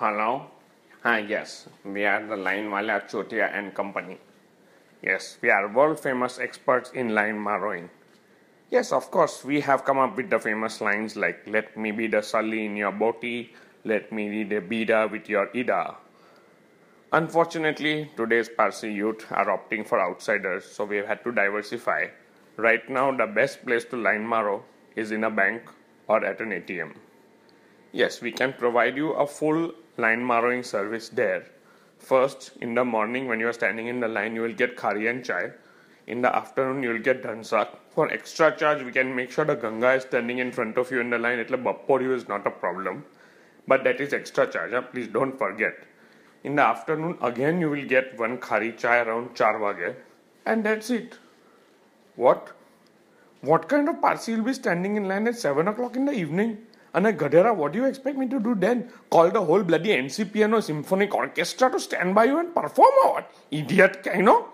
Hello? Ah, yes, we are the line-wala Chotia and Company. Yes, we are world famous experts in line marrowing. Yes, of course, we have come up with the famous lines like Let me be the Sully in your body," let me be the Bida with your Ida. Unfortunately, today's Parsi youth are opting for outsiders, so we've had to diversify. Right now, the best place to line marrow is in a bank or at an ATM. Yes, we can provide you a full line marrowing service there. First, in the morning when you are standing in the line, you will get curry and chai. In the afternoon, you will get dhansak. For extra charge, we can make sure the Ganga is standing in front of you in the line. It like Bappori is not a problem. But that is extra charge, huh? please don't forget. In the afternoon, again, you will get one curry chai around 4 And that's it. What? What kind of parsi will be standing in line at 7 o'clock in the evening? And I, Gadara, what do you expect me to do then? Call the whole bloody NCPN or symphonic orchestra to stand by you and perform or what? Idiot, you know?